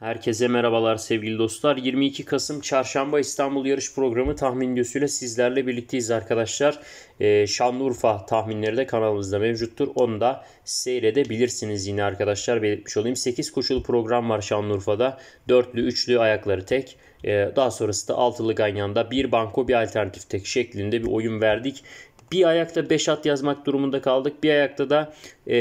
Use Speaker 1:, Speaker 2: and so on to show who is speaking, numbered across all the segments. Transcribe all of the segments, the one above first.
Speaker 1: Herkese merhabalar sevgili dostlar. 22 Kasım Çarşamba İstanbul Yarış Programı tahmin videosuyla sizlerle birlikteyiz arkadaşlar. Ee, Şanlıurfa tahminleri de kanalımızda mevcuttur. Onu da seyredebilirsiniz yine arkadaşlar belirtmiş olayım. 8 koşulu program var Şanlıurfa'da. Dörtlü, üçlü ayakları tek. Ee, daha sonrası da altılı ganyanda bir banko bir alternatif tek şeklinde bir oyun verdik. Bir ayakta 5 at yazmak durumunda kaldık. Bir ayakta da e,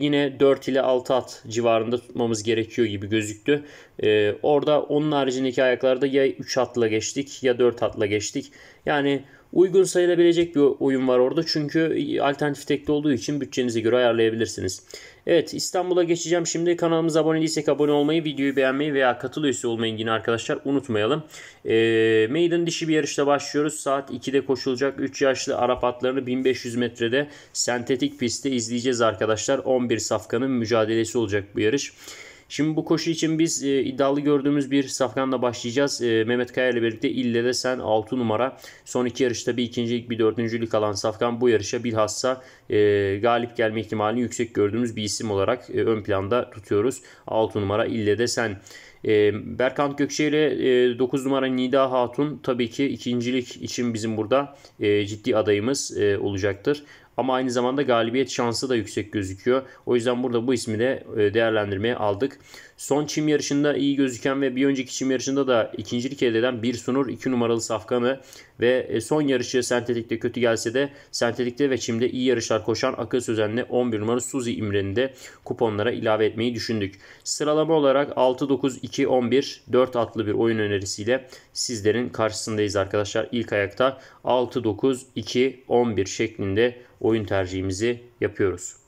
Speaker 1: yine 4 ile 6 at civarında tutmamız gerekiyor gibi gözüktü. E, orada onun haricindeki ayaklarda ya 3 atla geçtik ya 4 atla geçtik. Yani uygun sayılabilecek bir oyun var orada. Çünkü alternatif tekli olduğu için bütçenize göre ayarlayabilirsiniz. Evet İstanbul'a geçeceğim. Şimdi kanalımıza abone değilsek abone olmayı, videoyu beğenmeyi veya katıl üyesi olmayı yine arkadaşlar unutmayalım. E, ee, Maiden dişi bir yarışta başlıyoruz. Saat 2'de koşulacak 3 yaşlı Arap atlarını 1500 metrede sentetik pistte izleyeceğiz arkadaşlar. 11 safkanın mücadelesi olacak bu yarış. Şimdi bu koşu için biz e, iddialı gördüğümüz bir safkanla başlayacağız. E, Mehmet Kaya ile birlikte ille de sen 6 numara. Son iki yarışta bir ikincilik bir dördüncülük alan safkan bu yarışa bilhassa e, galip gelme ihtimalini yüksek gördüğümüz bir isim olarak e, ön planda tutuyoruz. 6 numara ille de sen. E, Berkant Gökçe ile e, 9 numara Nida Hatun tabii ki ikincilik için bizim burada e, ciddi adayımız e, olacaktır. Ama aynı zamanda galibiyet şansı da yüksek gözüküyor. O yüzden burada bu ismi de e, değerlendirmeye aldık. Son çim yarışında iyi gözüken ve bir önceki çim yarışında da ikincilik elde eden bir sunur 2 numaralı Safkan'ı ve e, son yarışı sentetikte kötü gelse de sentetikte ve çimde iyi yarışlar koşan Akıl Sözen'le 11 numaralı Suzi İmren'i de kuponlara ilave etmeyi düşündük. Sıralama olarak 6-9-2-11 4 atlı bir oyun önerisiyle sizlerin karşısındayız arkadaşlar. İlk ayakta 6-9-2-11 şeklinde oyun tercihimizi yapıyoruz.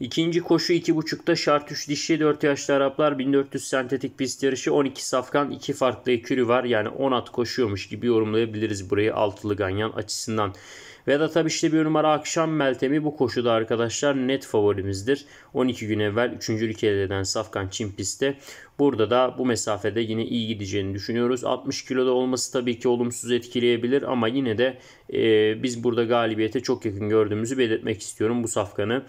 Speaker 1: İkinci koşu 2.5'ta şart 3 dişli 4 yaşlı Araplar 1400 sentetik pist yarışı 12 safkan 2 farklı ekürü var. Yani 10 at koşuyormuş gibi yorumlayabiliriz burayı altılı ganyan açısından. Vedat işte bir numara akşam Meltemi bu koşuda arkadaşlar net favorimizdir. 12 gün evvel 3. ülkede eden Safkan Çin pistte. Burada da bu mesafede yine iyi gideceğini düşünüyoruz. 60 kiloda olması tabii ki olumsuz etkileyebilir ama yine de e, biz burada galibiyete çok yakın gördüğümüzü belirtmek istiyorum bu Safkan'ı.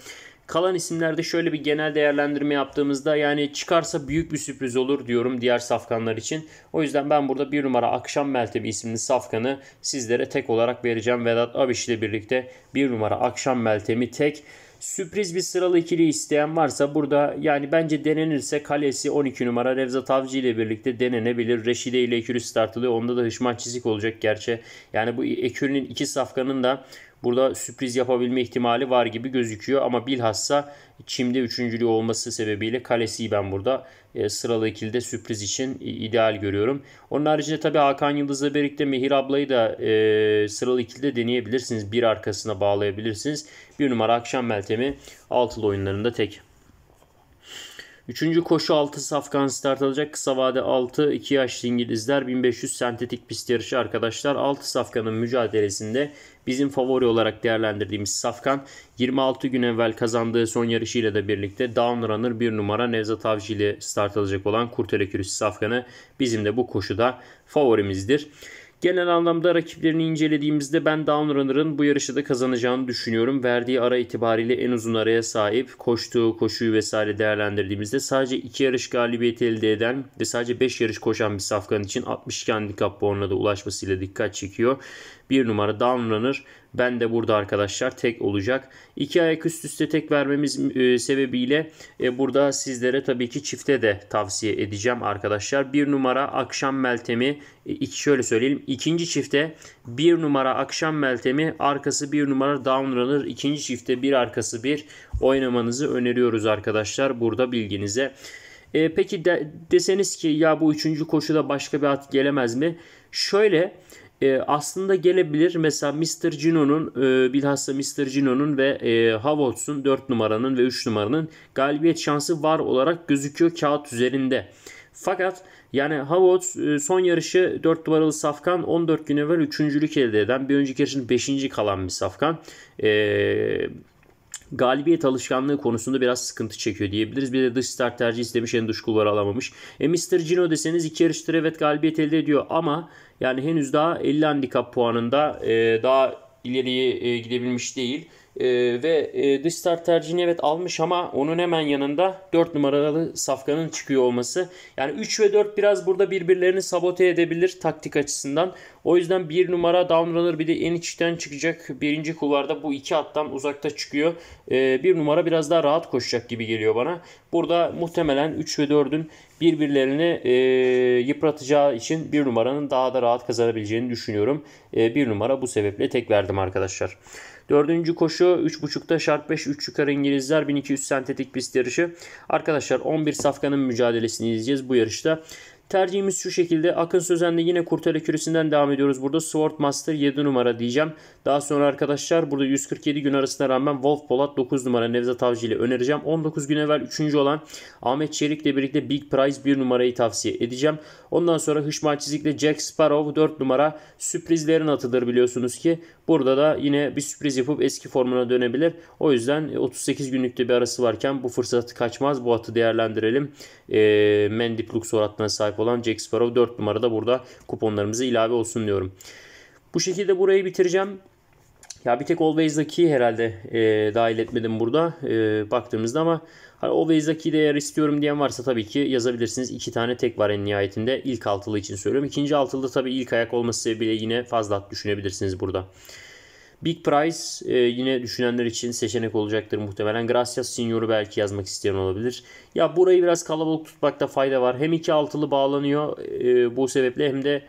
Speaker 1: Kalan isimlerde şöyle bir genel değerlendirme yaptığımızda yani çıkarsa büyük bir sürpriz olur diyorum diğer safkanlar için. O yüzden ben burada bir numara Akşam Meltebi isimli safkanı sizlere tek olarak vereceğim. Vedat Abiş ile birlikte bir numara Akşam Meltemi tek. Sürpriz bir sıralı ikili isteyen varsa burada yani bence denenirse kalesi 12 numara Nevzat Avcı ile birlikte denenebilir. Reşide ile Ekürü startılıyor. Onda da Hışman Çizik olacak gerçi. Yani bu Ekürü'nün iki safkanın da burada sürpriz yapabilme ihtimali var gibi gözüküyor. Ama bilhassa çimde üçüncülüğü olması sebebiyle kalesiyi ben burada e, sıralı ikilde sürpriz için ideal görüyorum. Onun haricinde tabii Hakan Yıldız'la birlikte Mehir ablayı da e, sıralı ikilde deneyebilirsiniz. Bir arkasına bağlayabilirsiniz. Bir numara akşam Meltem'i altılı oyunlarında tek. Üçüncü koşu 6 safkan start alacak. Kısa vade 6 2 yaşlı İngilizler 1500 sentetik pist yarışı arkadaşlar. 6 safkanın mücadelesinde bizim favori olarak değerlendirdiğimiz safkan 26 gün evvel kazandığı son yarışıyla da birlikte down runner 1 numara Nevzat Avcı ile start alacak olan Kurtelekürüs safkanı bizim de bu koşuda favorimizdir. Genel anlamda rakiplerini incelediğimizde ben Runner'ın bu yarışı da kazanacağını düşünüyorum. Verdiği ara itibariyle en uzun araya sahip. Koştuğu koşuyu vesaire değerlendirdiğimizde sadece 2 yarış galibiyeti elde eden ve sadece 5 yarış koşan bir safkan için 62 handikap puanına da ulaşmasıyla dikkat çekiyor. Bir numara Runner. Ben de burada arkadaşlar tek olacak. İki ayak üst üste tek vermemiz e, sebebiyle e, burada sizlere tabii ki çifte de tavsiye edeceğim arkadaşlar. Bir numara akşam meltemi e, iki şöyle söyleyelim. İkinci çifte bir numara akşam meltemi arkası bir numara downrunner. ikinci çifte bir arkası bir oynamanızı öneriyoruz arkadaşlar. Burada bilginize. E, peki de, deseniz ki ya bu üçüncü koşuda başka bir at gelemez mi? Şöyle e, aslında gelebilir mesela Mr. Gino'nun e, bilhassa Mr. Gino'nun ve e, Havots'un 4 numaranın ve 3 numaranın galibiyet şansı var olarak gözüküyor kağıt üzerinde. Fakat yani Havots e, son yarışı 4 numaralı safkan 14 gün evvel 3.lük elde eden bir önceki yarışın 5. kalan bir safkan. Eee galibiyet alışkanlığı konusunda biraz sıkıntı çekiyor diyebiliriz. Bir de dış start tercih istemiş henüz kulvarı alamamış. E Mr. Gino deseniz iki yarıştır evet galibiyet elde ediyor ama yani henüz daha 50 handikap puanında e, daha ileriye e, gidebilmiş değil. E, ve e, dış start tercihini evet almış ama onun hemen yanında 4 numaralı Safkan'ın çıkıyor olması. Yani 3 ve 4 biraz burada birbirlerini sabote edebilir taktik açısından. O yüzden 1 numara downrunner bir de en içten çıkacak. Birinci kulvarda bu iki attan uzakta çıkıyor. 1 e, ee, numara biraz daha rahat koşacak gibi geliyor bana. Burada muhtemelen 3 ve 4'ün birbirlerini e, yıpratacağı için bir numaranın daha da rahat kazanabileceğini düşünüyorum. E, bir numara bu sebeple tek verdim arkadaşlar. Dördüncü koşu 3.5'ta şart 5 3 yukarı İngilizler 1200 sentetik pist yarışı. Arkadaşlar 11 safkanın mücadelesini izleyeceğiz bu yarışta. Tercihimiz şu şekilde. Akın Sözen'de yine Kurtele Küresi'nden devam ediyoruz. Burada Sword Master 7 numara diyeceğim. Daha sonra arkadaşlar burada 147 gün arasına rağmen Wolf Polat 9 numara Nevzat Avcı ile önereceğim. 19 gün evvel 3. olan Ahmet Çelik ile birlikte Big Prize 1 numarayı tavsiye edeceğim. Ondan sonra Hışma Hışman ile Jack Sparrow 4 numara sürprizlerin atıdır biliyorsunuz ki. Burada da yine bir sürpriz yapıp eski formuna dönebilir. O yüzden 38 e, günlükte bir arası varken bu fırsatı kaçmaz. Bu atı değerlendirelim. E, Mendy Luxor hattına sahip olan Jack Sparrow 4 numarada burada kuponlarımızı ilave olsun diyorum. Bu şekilde burayı bitireceğim. Ya bir tek Always herhalde e, dahil etmedim burada e, baktığımızda ama Hani Obezdaki değer istiyorum diyen varsa tabii ki yazabilirsiniz. İki tane tek var en nihayetinde. İlk altılı için söylüyorum. İkinci altılı tabii ilk ayak olması sebebiyle yine fazla düşünebilirsiniz burada. Big Price e, yine düşünenler için seçenek olacaktır muhtemelen. Gracias Signor'u belki yazmak isteyen olabilir. Ya burayı biraz kalabalık tutmakta fayda var. Hem iki altılı bağlanıyor e, bu sebeple hem de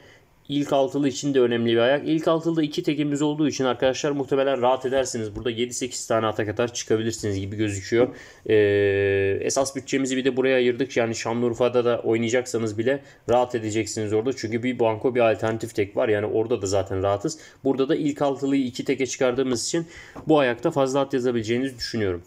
Speaker 1: İlk altılı için de önemli bir ayak. İlk altılıda iki tekimiz olduğu için arkadaşlar muhtemelen rahat edersiniz. Burada 7-8 tane atak atar çıkabilirsiniz gibi gözüküyor. Ee, esas bütçemizi bir de buraya ayırdık. Yani Şanlıurfa'da da oynayacaksanız bile rahat edeceksiniz orada. Çünkü bir banko bir alternatif tek var. Yani orada da zaten rahatız. Burada da ilk altılıyı iki teke çıkardığımız için bu ayakta fazla at yazabileceğinizi düşünüyorum.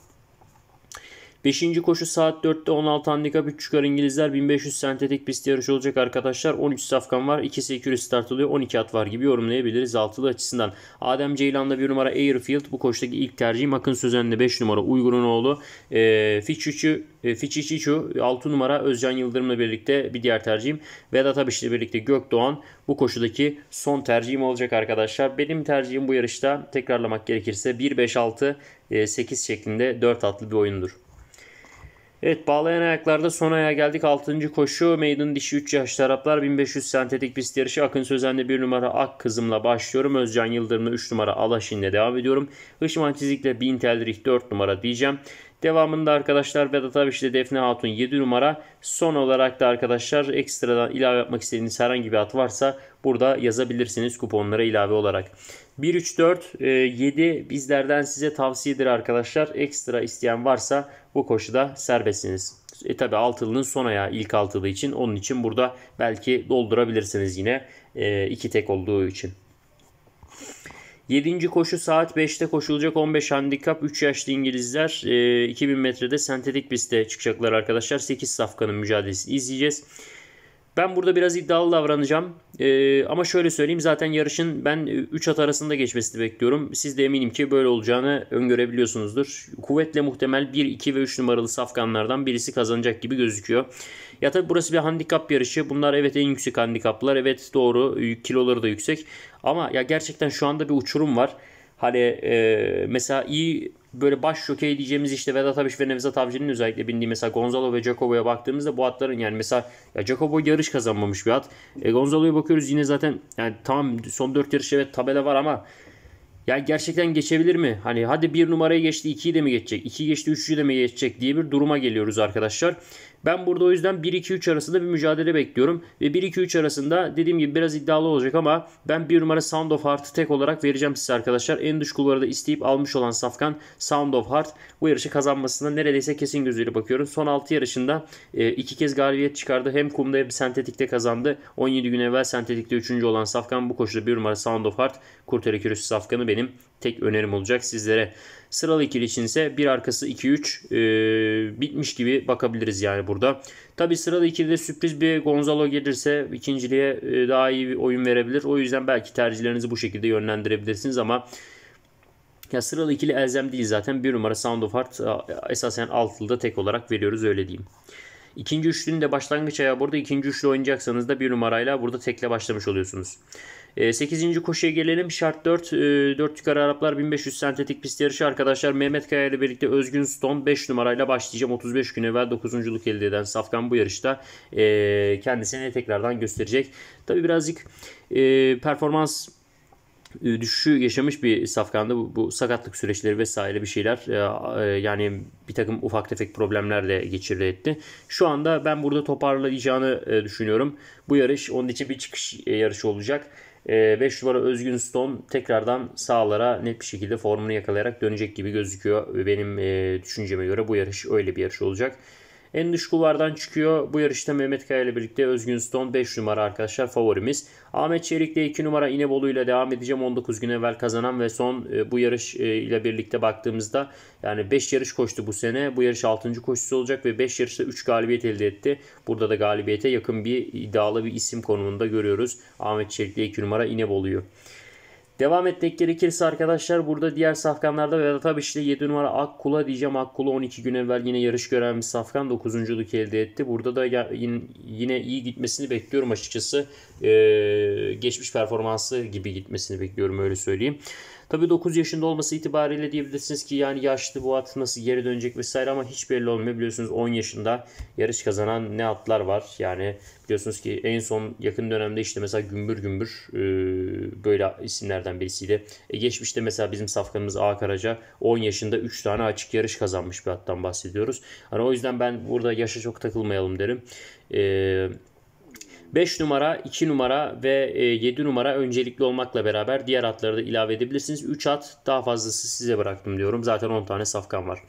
Speaker 1: 5. koşu saat 4'te 16 handikap 3 çıkar İngilizler 1500 sentetik pist yarışı olacak arkadaşlar. 13 safkan var. 2 secure start oluyor. 12 at var gibi yorumlayabiliriz altılı açısından. Adem Ceylan'da 1 numara Airfield. Bu koştaki ilk tercihim. Akın Sözen'de 5 numara Uygur'un oğlu. Ee, e, Fiçiçi e, Fiçiçiçu 6 numara Özcan Yıldırım'la birlikte bir diğer tercihim. Vedat Abiş'le birlikte Gökdoğan bu koşudaki son tercihim olacak arkadaşlar. Benim tercihim bu yarışta tekrarlamak gerekirse 1-5-6-8 e, şeklinde 4 atlı bir oyundur. Evet bağlayan ayaklarda son ayağa geldik. 6. koşu meydan dişi 3 yaşlı Araplar 1500 sentetik pist yarışı. Akın Sözen'de 1 numara Ak Kızım'la başlıyorum. Özcan Yıldırım'la 3 numara Alaşin'le devam ediyorum. Işman Çizik'le Bintelrih 4 numara diyeceğim. Devamında arkadaşlar Vedat Abiş ile Defne Hatun 7 numara. Son olarak da arkadaşlar ekstradan ilave yapmak istediğiniz herhangi bir at varsa burada yazabilirsiniz kuponlara ilave olarak. 1, 3, 4, 7 bizlerden size tavsiyedir arkadaşlar. Ekstra isteyen varsa bu koşuda serbestsiniz. E tabi altılının son ayağı ilk altılı için. Onun için burada belki doldurabilirsiniz yine e, iki tek olduğu için. 7. koşu saat 5'te koşulacak 15 handikap 3 yaşlı İngilizler e, 2000 metrede sentetik pistte çıkacaklar arkadaşlar. 8 safkanın mücadelesi izleyeceğiz. Ben burada biraz iddialı davranacağım. Ee, ama şöyle söyleyeyim zaten yarışın ben 3 at arasında geçmesini bekliyorum. Siz de eminim ki böyle olacağını öngörebiliyorsunuzdur. Kuvvetle muhtemel 1, 2 ve 3 numaralı safkanlardan birisi kazanacak gibi gözüküyor. Ya tabi burası bir handikap yarışı. Bunlar evet en yüksek handikaplar. Evet doğru kiloları da yüksek. Ama ya gerçekten şu anda bir uçurum var. Hani e, mesela iyi böyle baş şokey diyeceğimiz işte Vedat Abiş ve Nevzat Avcı'nın özellikle bindiği mesela Gonzalo ve Jacobo'ya baktığımızda bu atların yani mesela ya Jacobo yarış kazanmamış bir at. E, Gonzalo'ya bakıyoruz yine zaten yani tam son 4 yarış evet tabela var ama ya gerçekten geçebilir mi? Hani hadi bir numarayı geçti ikiyi de mi geçecek? 2 geçti üçü de mi geçecek diye bir duruma geliyoruz arkadaşlar. Ben burada o yüzden 1-2-3 arasında bir mücadele bekliyorum. Ve 1-2-3 arasında dediğim gibi biraz iddialı olacak ama ben 1 numara Sound of Heart'ı tek olarak vereceğim size arkadaşlar. En dış kulvarda isteyip almış olan Safkan Sound of Heart bu yarışı kazanmasına neredeyse kesin gözüyle bakıyorum. Son 6 yarışında e, iki kez galibiyet çıkardı. Hem kumda hem sentetikte kazandı. 17 gün evvel sentetikte 3. olan Safkan bu koşuda 1 numara Sound of Heart Kurtarı Safkan'ı benim tek önerim olacak sizlere. Sıralı ikili için ise bir arkası 2-3 e, bitmiş gibi bakabiliriz yani burada. Tabi sıralı ikilide sürpriz bir Gonzalo gelirse ikinciliğe e, daha iyi bir oyun verebilir. O yüzden belki tercihlerinizi bu şekilde yönlendirebilirsiniz ama ya sıralı ikili elzem değil zaten. Bir numara Sound of Heart e, esasen altılıda tek olarak veriyoruz öyle diyeyim. İkinci üçlünün de başlangıç ayağı burada. ikinci üçlü oynayacaksanız da bir numarayla burada tekle başlamış oluyorsunuz. 8. Ee, koşuya gelelim. Şart 4. 4 e, yukarı Araplar 1500 sentetik pist yarışı arkadaşlar. Mehmet Kaya ile birlikte Özgün Stone 5 numarayla başlayacağım. 35 gün evvel 9. elde eden Safkan bu yarışta e, kendisini tekrardan gösterecek. Tabi birazcık e, performans düşüşü yaşamış bir safkanda bu, bu sakatlık süreçleri vesaire bir şeyler yani bir takım ufak tefek problemlerle de geçirdi etti. Şu anda ben burada toparlayacağını düşünüyorum. Bu yarış onun için bir çıkış yarışı olacak. 5 ee, numara Özgün Stone tekrardan sağlara net bir şekilde formunu yakalayarak dönecek gibi gözüküyor. Benim e, düşünceme göre bu yarış öyle bir yarış olacak. En dış kulvardan çıkıyor. Bu yarışta Mehmet Kaya ile birlikte Özgün Stone 5 numara arkadaşlar favorimiz. Ahmet Çelik ile 2 numara İnebolu ile devam edeceğim. 19 gün evvel kazanan ve son e, bu yarış e, ile birlikte baktığımızda yani 5 yarış koştu bu sene. Bu yarış 6. koşusu olacak ve 5 yarışta 3 galibiyet elde etti. Burada da galibiyete yakın bir iddialı bir isim konumunda görüyoruz. Ahmet Çelik ile 2 numara İnebolu'yu. Devam etmek gerekirse arkadaşlar burada diğer safkanlarda ve tabii işte 7 numara Akkula diyeceğim. Akkula 12 gün evvel yine yarış gören bir safkan 9.luk elde etti. Burada da yine iyi gitmesini bekliyorum açıkçası. Ee, geçmiş performansı gibi gitmesini bekliyorum öyle söyleyeyim. Tabi 9 yaşında olması itibariyle diyebilirsiniz ki yani yaşlı bu at nasıl geri dönecek vesaire ama hiç belli olmuyor. Biliyorsunuz 10 yaşında yarış kazanan ne atlar var. Yani biliyorsunuz ki en son yakın dönemde işte mesela Gümbür Gümbür e, böyle isimlerden birisiydi. E, geçmişte mesela bizim safkanımız A Karaca 10 yaşında 3 tane açık yarış kazanmış bir attan bahsediyoruz. Hani o yüzden ben burada yaşa çok takılmayalım derim. Eee 5 numara, 2 numara ve 7 e, numara öncelikli olmakla beraber diğer atları da ilave edebilirsiniz. 3 at daha fazlası size bıraktım diyorum. Zaten 10 tane safkan var.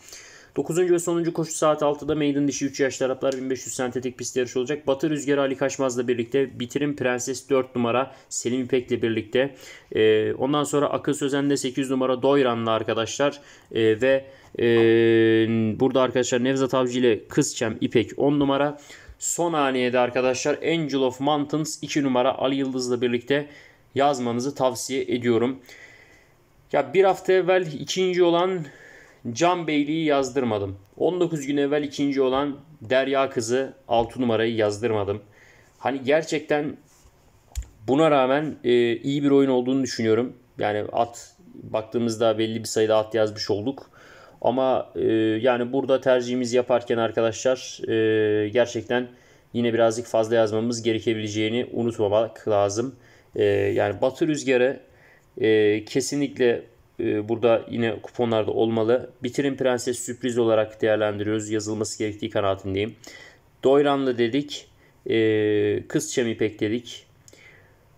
Speaker 1: 9. ve sonuncu koşu saat 6'da Maiden dişi 3 yaşlı Araplar 1500 sentetik pist yarışı olacak. Batı Rüzgar Ali Kaçmaz'la birlikte Bitirim Prenses 4 numara Selim İpek'le birlikte. E, ondan sonra Akıl Sözen'de 8 numara Doyran'la arkadaşlar e, ve e, burada arkadaşlar Nevzat Avcı ile Kızçem İpek 10 numara. Son haniyede arkadaşlar Angel of Mountains 2 numara Ali Yıldız'la birlikte yazmanızı tavsiye ediyorum. Ya bir hafta evvel ikinci olan Can Beyliği yazdırmadım. 19 gün evvel ikinci olan Derya Kızı 6 numarayı yazdırmadım. Hani gerçekten buna rağmen e, iyi bir oyun olduğunu düşünüyorum. Yani at baktığımızda belli bir sayıda at yazmış olduk. Ama e, yani burada tercihimiz yaparken arkadaşlar e, gerçekten yine birazcık fazla yazmamız gerekebileceğini unutmamak lazım. E, yani batı rüzgarı e, kesinlikle e, burada yine kuponlarda olmalı. Bitirin prenses sürpriz olarak değerlendiriyoruz. Yazılması gerektiği kanaatindeyim. Doyranlı dedik. E, Kız Çemipek dedik.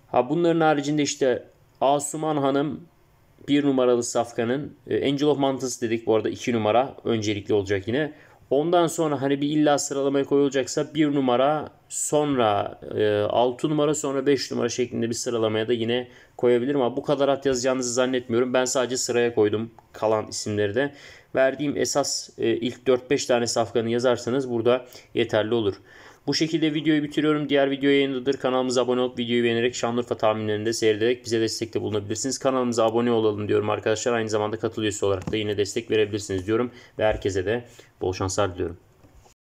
Speaker 1: Ha bunların haricinde işte Asuman Hanım bir numaralı safkanın e, Angel of Mountains dedik bu arada iki numara öncelikli olacak yine. Ondan sonra hani bir illa sıralamaya koyulacaksa bir numara sonra 6 e, numara sonra 5 numara şeklinde bir sıralamaya da yine koyabilirim ama bu kadar at yazacağınızı zannetmiyorum. Ben sadece sıraya koydum kalan isimleri de. Verdiğim esas e, ilk 4-5 tane safkanı yazarsanız burada yeterli olur. Bu şekilde videoyu bitiriyorum. Diğer video yayındadır. Kanalımıza abone olup videoyu beğenerek Şanlıurfa tahminlerinde seyrederek bize destekte bulunabilirsiniz. Kanalımıza abone olalım diyorum arkadaşlar. Aynı zamanda katıl olarak da yine destek verebilirsiniz diyorum. Ve herkese de bol şanslar diliyorum.